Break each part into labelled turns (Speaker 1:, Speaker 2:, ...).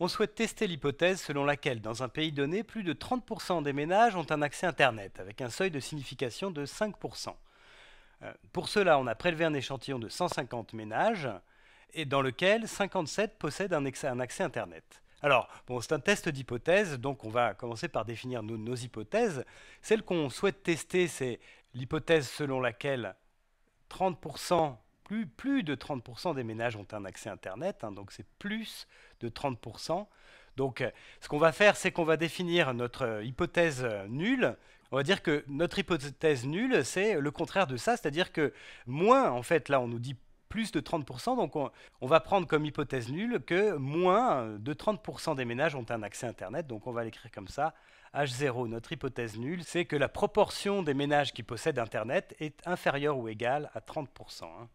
Speaker 1: on souhaite tester l'hypothèse selon laquelle, dans un pays donné, plus de 30% des ménages ont un accès Internet, avec un seuil de signification de 5%. Euh, pour cela, on a prélevé un échantillon de 150 ménages, et dans lequel 57 possèdent un, accès Internet. Alors, bon, c'est un test d'hypothèse, donc on va commencer par définir nos, hypothèses. Celle qu'on souhaite tester, c'est l'hypothèse selon laquelle 30%, plus, plus de 30% des ménages ont un accès Internet, hein, donc c'est plus de 30%. Donc euh, ce qu'on va faire, c'est qu'on va définir notre euh, hypothèse euh, nulle. On va dire que notre hypothèse nulle, c'est le contraire de ça, c'est-à-dire que moins, en fait, là on nous dit plus de 30%, donc on, va prendre comme hypothèse nulle que moins de 30% des ménages ont un accès Internet, donc on va l'écrire comme ça. H0, notre hypothèse nulle, c'est que la proportion des ménages qui possèdent Internet est inférieure ou égale à 30%. Hein.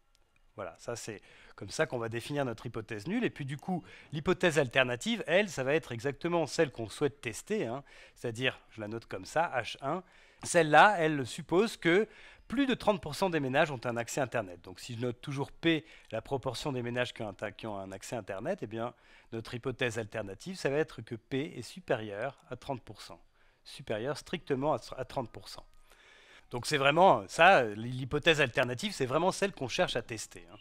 Speaker 1: Voilà, ça c'est comme ça qu'on va définir notre hypothèse nulle. Et puis du coup, l'hypothèse alternative, elle, ça va être exactement celle qu'on souhaite tester, hein. c'est-à-dire, je la note comme ça, H1. Celle-là, elle suppose que plus de 30% des ménages ont un accès Internet. Donc si je note toujours P, la proportion des ménages qui ont un, accès Internet, eh bien, notre hypothèse alternative, ça va être que P est supérieur à 30%, supérieur strictement à 30%. Donc c'est vraiment ça, l'hypothèse alternative, c'est vraiment celle qu'on cherche à tester. Hein.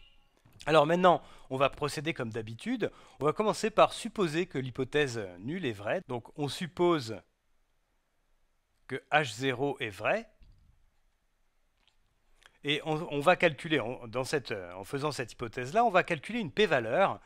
Speaker 1: Alors maintenant, on va procéder comme d'habitude. On va commencer par supposer que l'hypothèse nulle est vraie. Donc on suppose que H0 est vrai. Et on, va calculer, euh, en faisant cette hypothèse-là, on va calculer une p-valeur,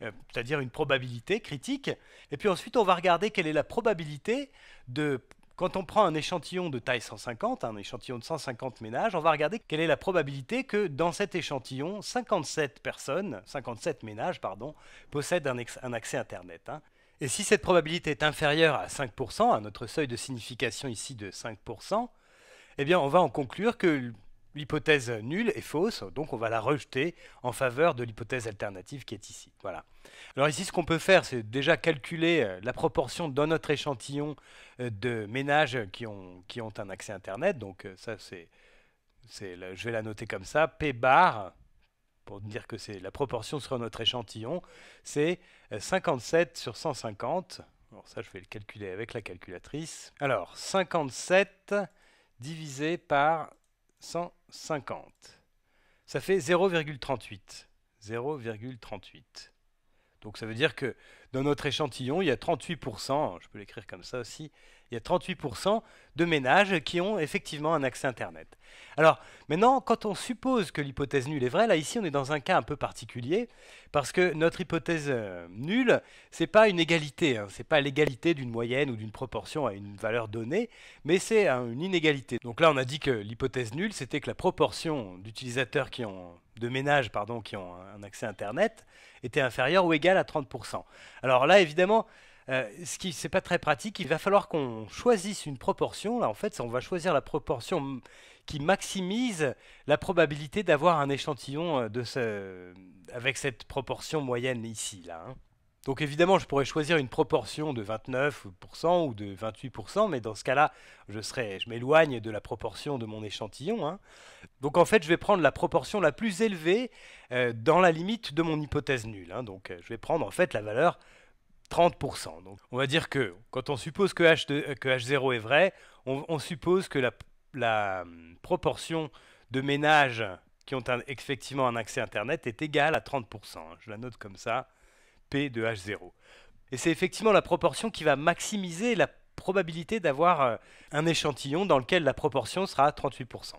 Speaker 1: euh, c'est-à-dire une probabilité critique. Et puis ensuite, on va regarder quelle est la probabilité de quand on prend un échantillon de taille 150, un échantillon de 150 ménages, on va regarder quelle est la probabilité que dans cet échantillon, 57 personnes, 57 ménages, pardon, possèdent un, accès Internet. Hein. Et si cette probabilité est inférieure à 5%, à notre seuil de signification ici de 5%, eh bien on va en conclure que l'hypothèse nulle est fausse, donc on va la rejeter en faveur de l'hypothèse alternative qui est ici. Voilà. Alors ici, ce qu'on peut faire, c'est déjà calculer euh, la proportion dans notre échantillon euh, de ménages qui ont, qui ont un accès Internet. Donc euh, ça, c'est, je vais la noter comme ça, P bar, pour dire que c'est la proportion sur notre échantillon, c'est 57 sur 150. Alors ça, je vais le calculer avec la calculatrice. Alors, 57 divisé par 150. Ça fait 0,38. 0,38. Donc ça veut dire que dans notre échantillon, il y a 38%, je peux l'écrire comme ça aussi, il y a 38% de ménages qui ont effectivement un accès Internet. Alors maintenant, quand on suppose que l'hypothèse nulle est vraie, là ici on est dans un cas un peu particulier, parce que notre hypothèse euh, nulle, c'est pas une égalité, ce hein. c'est pas l'égalité d'une moyenne ou d'une proportion à une valeur donnée, mais c'est hein, une inégalité. Donc là on a dit que l'hypothèse nulle, c'était que la proportion d'utilisateurs qui ont de ménages pardon, qui ont un accès Internet était inférieure ou égale à 30%. Alors là, évidemment, euh, ce qui c'est pas très pratique, il va falloir qu'on choisisse une proportion. Là, en fait, on va choisir la proportion qui maximise la probabilité d'avoir un échantillon euh, de ce, avec cette proportion moyenne ici. Là, hein. Donc évidemment, je pourrais choisir une proportion de 29% ou de 28%, mais dans ce cas-là, je, je m'éloigne de la proportion de mon échantillon. Hein. Donc en fait, je vais prendre la proportion la plus élevée euh, dans la limite de mon hypothèse nulle. Hein. Donc je vais prendre en fait la valeur 30%. Donc on va dire que quand on suppose que, h 0 euh, est vrai, on, suppose que la, hum, proportion de ménages qui ont effectivement un accès Internet est égale à 30%. Je la note comme ça, P de H0. Et c'est effectivement la proportion qui va maximiser la probabilité d'avoir euh, un échantillon dans lequel la proportion sera à 38%.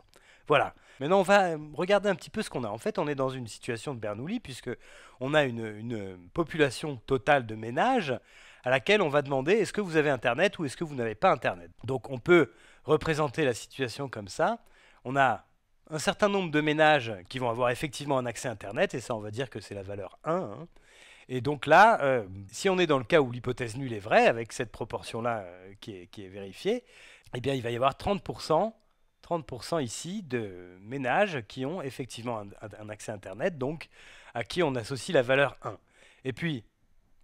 Speaker 1: Voilà. Maintenant, on va euh, regarder un petit peu ce qu'on a. En fait, on est dans une situation de Bernoulli, puisque on a une, population totale de ménages à laquelle on va demander est-ce que vous avez Internet ou est-ce que vous n'avez pas Internet. Donc, on peut représenter la situation comme ça. On a un certain nombre de ménages qui vont avoir effectivement un accès à Internet, et ça, on va dire que c'est la valeur 1. Hein. Et donc là, euh, si on est dans le cas où l'hypothèse nulle est vraie, avec cette proportion-là euh, qui, est, qui, est, vérifiée, eh bien, il va y avoir 30% 30% ici de ménages qui ont effectivement un, accès Internet, donc à qui on associe la valeur 1. Et puis,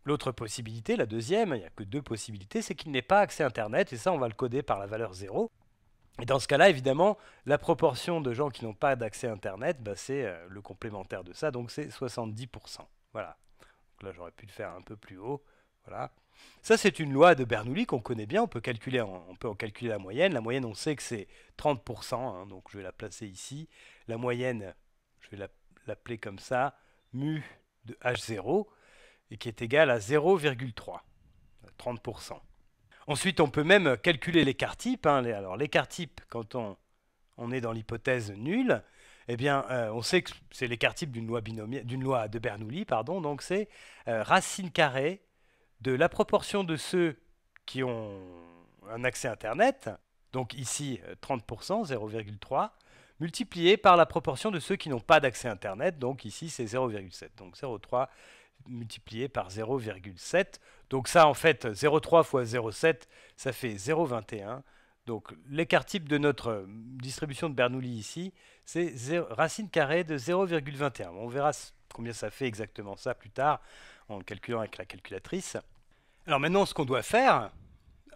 Speaker 1: l'autre possibilité, la deuxième, il n'y a que deux possibilités, c'est qu'il n'ait pas accès Internet, et ça, on va le coder par la valeur 0. Et dans ce cas-là, évidemment, la proportion de gens qui n'ont pas d'accès Internet, bah, c'est euh, le complémentaire de ça, donc c'est 70%. Voilà. Donc là, j'aurais pu le faire un peu plus haut. Voilà. Ça, c'est une loi de Bernoulli qu'on connaît bien. On peut, calculer, on peut en calculer la moyenne. La moyenne, on sait que c'est 30%. Hein, donc, je vais la placer ici. La moyenne, je vais l'appeler comme ça, mu de H0, et qui est égale à 0,3. 30%. Ensuite, on peut même calculer l'écart type. Hein. Alors, l'écart type, quand on, est dans l'hypothèse nulle, eh bien, euh, on sait que c'est l'écart type d'une loi, de Bernoulli, pardon, donc c'est euh, racine carrée de la proportion de ceux qui ont un accès Internet, donc ici 30%, euh, 0,3, multiplié par la proportion de ceux qui n'ont pas d'accès Internet, donc ici c'est 0,7. Donc 0,3 multiplié par 0,7. Donc ça en fait 0,3 fois 0,7, ça fait 0,21. Donc l'écart type de notre euh, distribution de Bernoulli ici, c'est racine carrée de 0,21. On verra combien ça fait exactement ça plus tard en calculant avec la calculatrice. Alors maintenant, ce qu'on doit faire,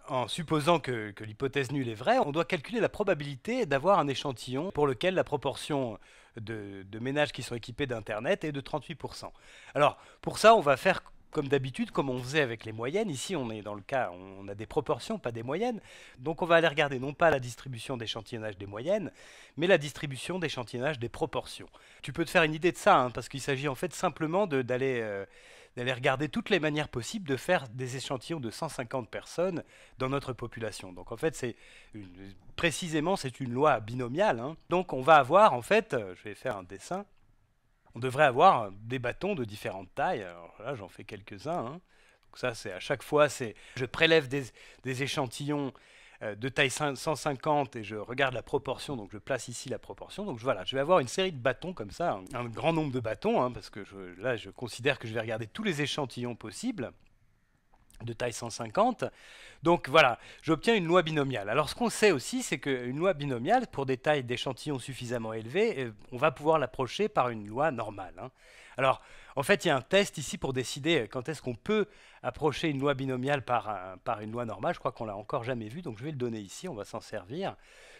Speaker 1: en supposant que, l'hypothèse nulle est vraie, on doit calculer la probabilité d'avoir un échantillon pour lequel la proportion de, ménages qui sont équipés d'Internet est de 38%. Alors pour ça, on va faire comme d'habitude, comme on faisait avec les moyennes, ici on est dans le cas, on a des proportions, pas des moyennes. Donc on va aller regarder non pas la distribution d'échantillonnage des moyennes, mais la distribution d'échantillonnage des proportions. Tu peux te faire une idée de ça, hein, parce qu'il s'agit en fait simplement d'aller euh, d'aller regarder toutes les manières possibles de faire des échantillons de 150 personnes dans notre population. Donc en fait, c'est précisément, c'est une loi binomiale. Hein. Donc on va avoir, en fait, euh, je vais faire un dessin, on devrait avoir des bâtons de différentes tailles. Alors là, j'en fais quelques-uns. Hein. Donc ça, c'est à chaque fois, c'est je prélève des, des échantillons euh, de taille 150 et je regarde la proportion, donc je place ici la proportion. Donc voilà, je vais avoir une série de bâtons comme ça, un grand nombre de bâtons, hein, parce que là je considère que je vais regarder tous les échantillons possibles de taille 150. Donc voilà, j'obtiens une loi binomiale. Alors ce qu'on sait aussi, c'est qu'une loi binomiale, pour des tailles d'échantillons suffisamment élevées, euh, on va pouvoir l'approcher par une loi normale. Hein. Alors en fait, il y a un test ici pour décider euh, quand est-ce qu'on peut approcher une loi binomiale par, une loi normale. Je crois qu'on l'a encore jamais vu, donc je vais le donner ici, on va s'en servir.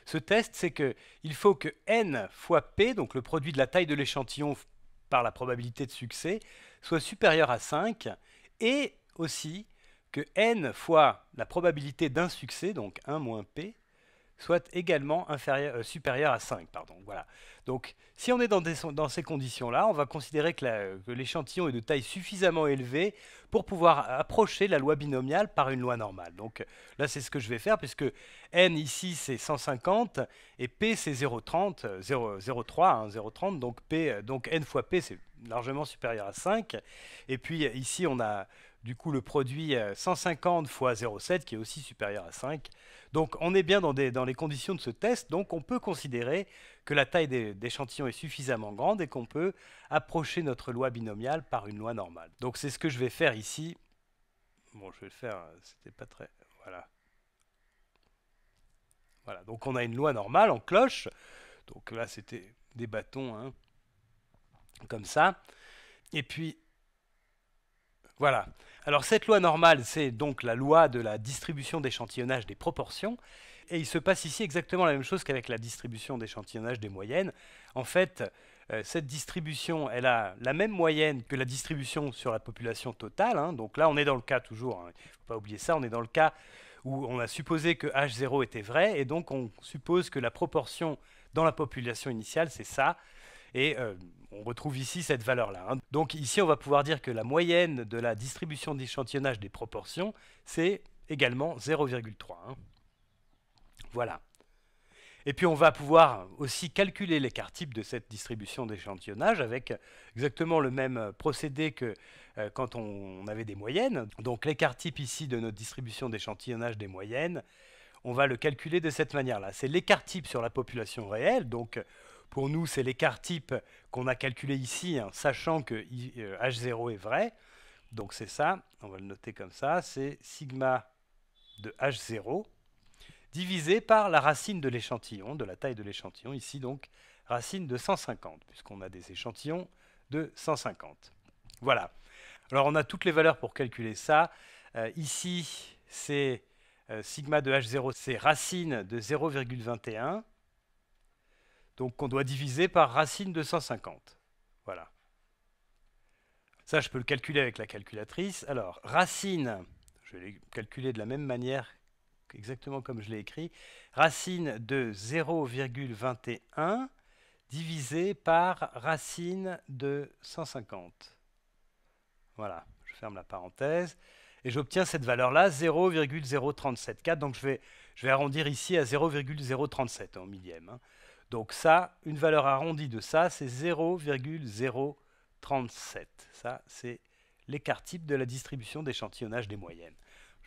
Speaker 1: Ce test, c'est qu'il faut que n fois p, donc le produit de la taille de l'échantillon par la probabilité de succès, soit supérieur à 5, et aussi que n fois la probabilité d'un succès, donc 1 moins p, soit également inférieur, euh, supérieur à 5. Pardon. Voilà. Donc, si on est dans, ces conditions-là, on va considérer que l'échantillon est de taille suffisamment élevée pour pouvoir approcher la loi binomiale par une loi normale. Donc là, c'est ce que je vais faire, puisque n ici, c'est 150, et p, c'est 0,30, 0,3, 0,30, donc, p, euh, donc n fois p, c'est largement supérieur à 5. Et puis ici, on a du coup le produit 150 euh, fois 0,7, qui est aussi supérieur à 5. Donc on est bien dans, les conditions de ce test, donc on peut considérer que la taille d'échantillon est suffisamment grande et qu'on peut approcher notre loi binomiale par une loi normale. Donc c'est ce que je vais faire ici. Bon, je vais le faire, euh, c'était pas très... Voilà. Voilà, donc on a une loi normale en cloche. Donc là, c'était des bâtons, hein, comme ça. Et puis, voilà. Alors cette loi normale, c'est donc la loi de la distribution d'échantillonnage des proportions, et il se passe ici exactement la même chose qu'avec la distribution d'échantillonnage des moyennes. En fait, euh, cette distribution, elle a la même moyenne que la distribution sur la population totale, hein. donc là on est dans le cas toujours, hein, il ne faut pas oublier ça, on est dans le cas où on a supposé que H0 était vrai, et donc on suppose que la proportion dans la population initiale, c'est ça, et euh, on retrouve ici cette valeur-là. Hein. Donc ici, on va pouvoir dire que la moyenne de la distribution d'échantillonnage des proportions, c'est également 0,3. Hein. Voilà. Et puis on va pouvoir aussi calculer l'écart type de cette distribution d'échantillonnage avec exactement le même procédé que euh, quand on avait des moyennes. Donc l'écart type ici de notre distribution d'échantillonnage des moyennes, on va le calculer de cette manière-là. C'est l'écart type sur la population réelle, donc pour nous, c'est l'écart type qu'on a calculé ici, hein, sachant que H0 euh, est vrai. Donc c'est ça, on va le noter comme ça, c'est sigma de H0 divisé par la racine de l'échantillon, de la taille de l'échantillon, ici donc racine de 150, puisqu'on a des échantillons de 150. Voilà. Alors on a toutes les valeurs pour calculer ça. Euh, ici, c'est euh, sigma de H0, c'est racine de 0,21 donc on doit diviser par racine de 150. Voilà. Ça, je peux le calculer avec la calculatrice. Alors, racine, je vais le calculer de la même manière, exactement comme je l'ai écrit. Racine de 0,21 divisé par racine de 150. Voilà, je ferme la parenthèse. Et j'obtiens cette valeur-là, 0,0374. Donc je vais, arrondir ici à 0,037 en millième. Hein. Donc ça, une valeur arrondie de ça, c'est 0,037. Ça, c'est l'écart type de la distribution d'échantillonnage des moyennes.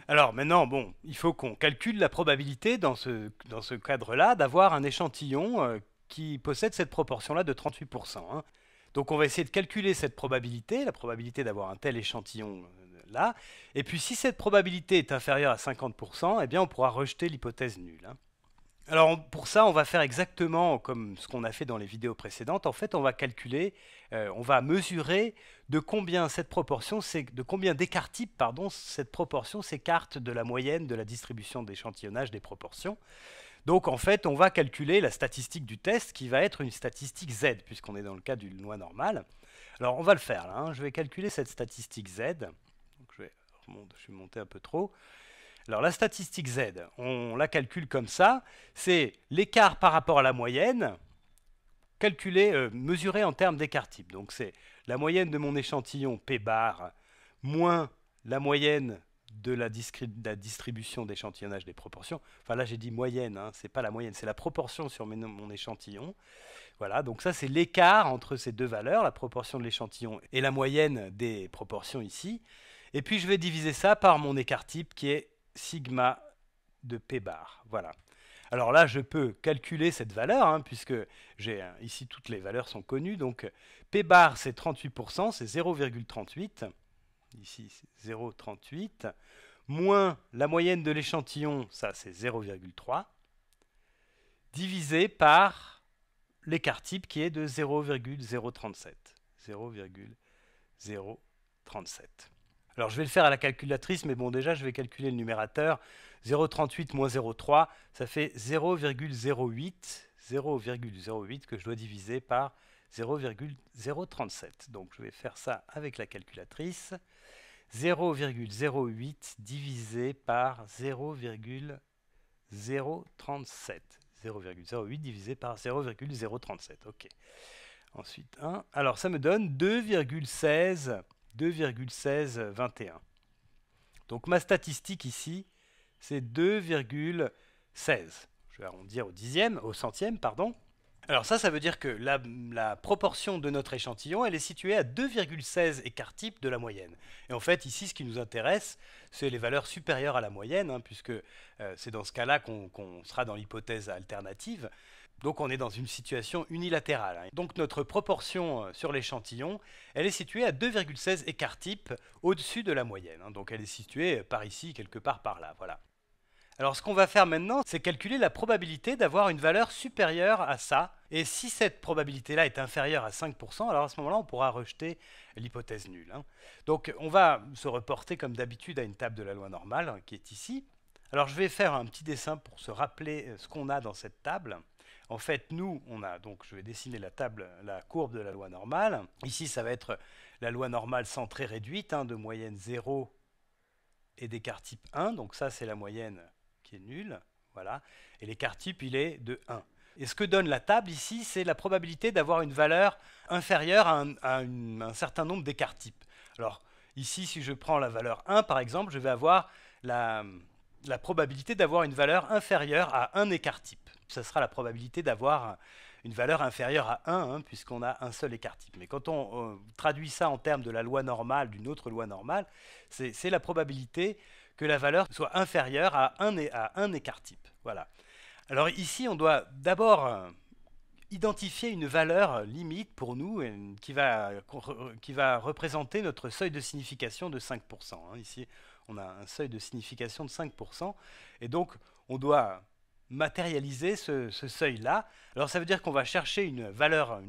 Speaker 1: Alors maintenant, bon, il faut qu'on calcule la probabilité dans ce, cadre-là d'avoir un échantillon euh, qui possède cette proportion-là de 38%. Hein. Donc on va essayer de calculer cette probabilité, la probabilité d'avoir un tel échantillon euh, là. Et puis si cette probabilité est inférieure à 50%, eh bien on pourra rejeter l'hypothèse nulle. Hein. Alors pour ça, on va faire exactement comme ce qu'on a fait dans les vidéos précédentes. En fait, on va calculer, euh, on va mesurer de combien cette proportion, de combien d'écart type, pardon, cette proportion s'écarte de la moyenne de la distribution d'échantillonnage des proportions. Donc en fait, on va calculer la statistique du test qui va être une statistique Z, puisqu'on est dans le cas d'une loi normale. Alors on va le faire hein. je vais calculer cette statistique Z. je, vais... remonter, je suis monté un peu trop. Alors la statistique Z, on la calcule comme ça, c'est l'écart par rapport à la moyenne, calculé, euh, mesuré en termes d'écart type. Donc c'est la moyenne de mon échantillon P bar moins la moyenne de la, distribution d'échantillonnage des proportions. Enfin là j'ai dit moyenne, hein, c'est pas la moyenne, c'est la proportion sur mon échantillon. Voilà, donc ça c'est l'écart entre ces deux valeurs, la proportion de l'échantillon et la moyenne des proportions ici. Et puis je vais diviser ça par mon écart type qui est sigma de P bar. Voilà. Alors là, je peux calculer cette valeur, hein, puisque j'ai euh, ici toutes les valeurs sont connues. Donc P bar, c'est 38%, c'est 0,38. Ici, 0,38. Moins la moyenne de l'échantillon, ça c'est 0,3. Divisé par l'écart type qui est de 0,037. 0,037. Alors je vais le faire à la calculatrice, mais bon déjà je vais calculer le numérateur. 0,38 moins 0,3, ça fait 0,08, 0,08 que je dois diviser par 0,037. Donc je vais faire ça avec la calculatrice. 0,08 divisé par 0,037. 0,08 divisé par 0,037. OK. Ensuite 1. Alors ça me donne 2,16 2,1621. Donc ma statistique ici, c'est 2,16. Je vais arrondir au dixième, au centième, pardon. Alors ça, ça veut dire que la, proportion de notre échantillon, elle est située à 2,16 écart type de la moyenne. Et en fait, ici, ce qui nous intéresse, c'est les valeurs supérieures à la moyenne, hein, puisque euh, c'est dans ce cas-là qu'on sera dans l'hypothèse alternative. Donc on est dans une situation unilatérale. Hein. Donc notre proportion euh, sur l'échantillon, elle est située à 2,16 écart type au-dessus de la moyenne. Hein. Donc elle est située euh, par ici, quelque part par là, Alors ce qu'on va faire maintenant, c'est calculer la probabilité d'avoir une valeur supérieure à ça. Et si cette probabilité-là est inférieure à 5%, alors à ce moment-là, on pourra rejeter l'hypothèse nulle. Hein. Donc on va se reporter comme d'habitude à une table de la loi normale qui est ici. Alors je vais faire un petit dessin pour se rappeler euh, ce qu'on a dans cette table. En fait, nous, on a donc, je vais dessiner la table, la courbe de la loi normale. Ici, ça va être la loi normale centrée réduite, hein, de moyenne 0 et d'écart type 1. Donc ça, c'est la moyenne qui est nulle. Voilà. Et l'écart type, il est de 1. Et ce que donne la table ici, c'est la probabilité d'avoir une valeur inférieure à un, certain nombre d'écarts types. Alors ici, si je prends la valeur 1, par exemple, je vais avoir la, la probabilité d'avoir une valeur inférieure à un écart type ce sera la probabilité d'avoir une valeur inférieure à 1, hein, puisqu'on a un seul écart type. Mais quand on, traduit ça en termes de la loi normale, d'une autre loi normale, c'est la probabilité que la valeur soit inférieure à un, à un écart type. Voilà. Alors ici, on doit d'abord euh, identifier une valeur limite pour nous qui va, qui va représenter notre seuil de signification de 5%. Hein. Ici, on a un seuil de signification de 5%. Et donc, on doit matérialiser ce, seuil-là. Alors ça veut dire qu'on va chercher une valeur,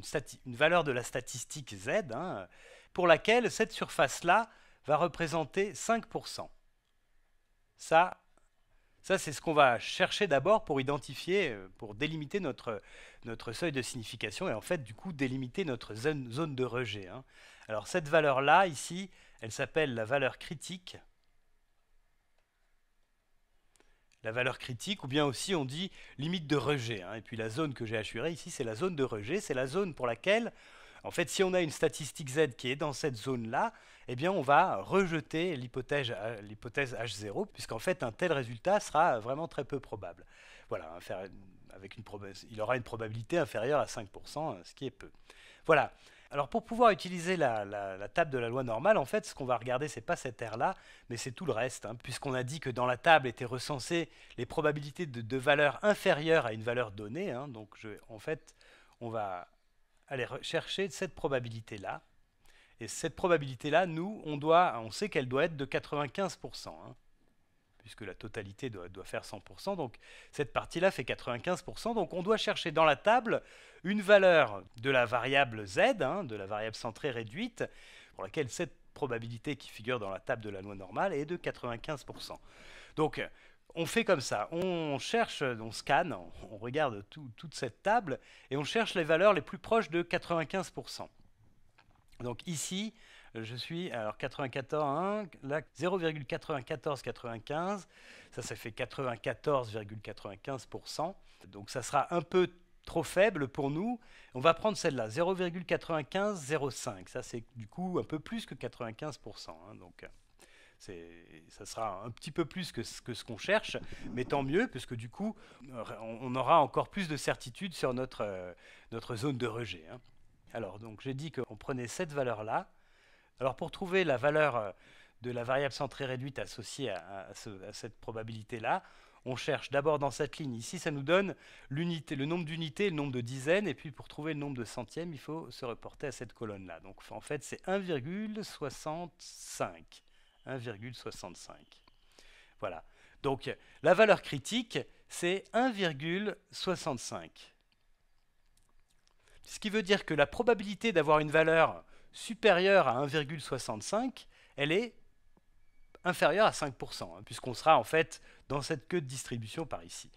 Speaker 1: une, valeur de la statistique Z, hein, pour laquelle cette surface-là va représenter 5%. Ça, ça c'est ce qu'on va chercher d'abord pour identifier, euh, pour délimiter notre, notre seuil de signification et en fait, du coup, délimiter notre zone, de rejet. Hein. Alors cette valeur-là, ici, elle s'appelle la valeur critique. la valeur critique, ou bien aussi on dit limite de rejet. Hein. Et puis la zone que j'ai assurée ici, c'est la zone de rejet, c'est la zone pour laquelle, en fait, si on a une statistique Z qui est dans cette zone-là, eh bien on va rejeter l'hypothèse H0, euh, puisqu'en fait un tel résultat sera vraiment très peu probable. Voilà, avec une il aura une probabilité inférieure à 5%, ce qui est peu. Voilà, alors pour pouvoir utiliser la, table de la loi normale, en fait, ce qu'on va regarder, c'est pas cette aire-là, mais c'est tout le reste, hein, puisqu'on a dit que dans la table étaient recensées les probabilités de, de valeurs inférieures à une valeur donnée. Hein. donc en fait, on va aller chercher cette probabilité-là. Et cette probabilité-là, nous, on, sait qu'elle doit être de 95% puisque la totalité doit, faire 100%. Donc cette partie-là fait 95%. Donc on doit chercher dans la table une valeur de la variable z, hein, de la variable centrée réduite, pour laquelle cette probabilité qui figure dans la table de la loi normale est de 95%. Donc on fait comme ça, on cherche, on scanne, on regarde toute cette table et on cherche les valeurs les plus proches de 95%. Donc ici, je suis alors 94 1, 0,9495, ça ça fait 94,95%. Donc ça sera un peu trop faible pour nous. On va prendre celle-là, 0,95 0,5. Ça c'est du coup un peu plus que 95%. Hein, donc euh, ça sera un petit peu plus que ce qu'on cherche, mais tant mieux, puisque du coup, on aura encore plus de certitude sur euh, notre, zone de rejet. Hein. Alors, donc, j'ai dit qu'on prenait cette valeur-là, alors pour trouver la valeur euh, de la variable centrée réduite associée à, cette probabilité-là, on cherche d'abord dans cette ligne. Ici, ça nous donne le nombre d'unités, le nombre de dizaines, et puis pour trouver le nombre de centièmes, il faut se reporter à cette colonne-là. Donc en fait, c'est 1,65. 1,65. Voilà. Donc la valeur critique, c'est 1,65. Ce qui veut dire que la probabilité d'avoir une valeur supérieure à 1,65, elle est inférieure à 5%, hein, puisqu'on sera en fait dans cette queue de distribution par ici.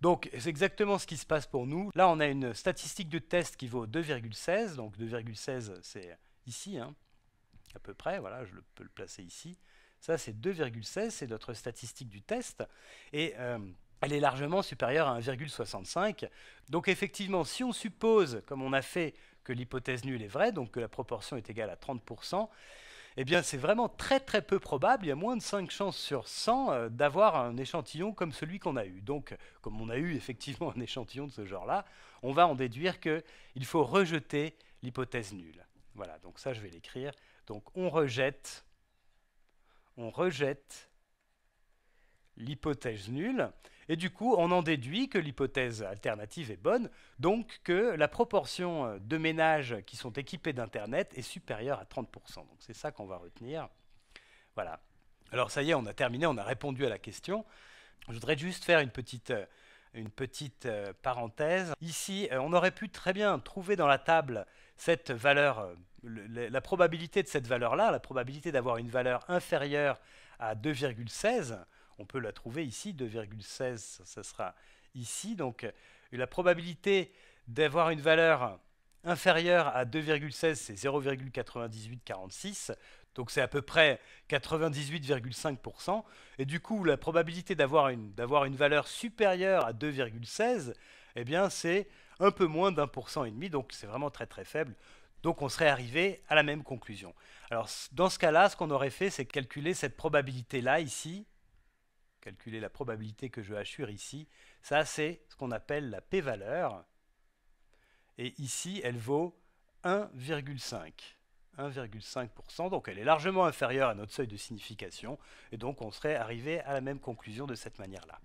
Speaker 1: Donc c'est exactement ce qui se passe pour nous. Là on a une statistique de test qui vaut 2,16, donc 2,16 c'est ici, hein, à peu près, voilà, je peux le placer ici. Ça c'est 2,16, c'est notre statistique du test, et euh, elle est largement supérieure à 1,65. Donc effectivement, si on suppose, comme on a fait que l'hypothèse nulle est vraie, donc que la proportion est égale à 30%, eh bien c'est vraiment très très peu probable, il y a moins de 5 chances sur 100 euh, d'avoir un échantillon comme celui qu'on a eu. Donc comme on a eu effectivement un échantillon de ce genre-là, on va en déduire qu'il faut rejeter l'hypothèse nulle. Voilà, donc ça je vais l'écrire. Donc on rejette, on rejette l'hypothèse nulle. Et du coup, on en déduit que l'hypothèse alternative est bonne, donc que la proportion euh, de ménages qui sont équipés d'Internet est supérieure à 30%. Donc c'est ça qu'on va retenir. Voilà. Alors ça y est, on a terminé, on a répondu à la question. Je voudrais juste faire une petite, euh, une petite euh, parenthèse. Ici, on aurait pu très bien trouver dans la table cette valeur, la probabilité de cette valeur-là, la probabilité d'avoir une valeur inférieure à 2,16 on peut la trouver ici, 2,16, ça sera ici. Donc la probabilité d'avoir une valeur inférieure à 2,16, c'est 0,9846. Donc c'est à peu près 98,5%. Et du coup, la probabilité d'avoir une, valeur supérieure à 2,16, eh bien c'est un peu moins d'un pour cent et demi. Donc c'est vraiment très très faible. Donc on serait arrivé à la même conclusion. Alors dans ce cas-là, ce qu'on aurait fait, c'est calculer cette probabilité-là ici, calculer la probabilité que je assure ici. Ça, c'est ce qu'on appelle la p-valeur. Et ici, elle vaut 1,5. 1,5%, donc elle est largement inférieure à notre seuil de signification, et donc on serait arrivé à la même conclusion de cette manière-là.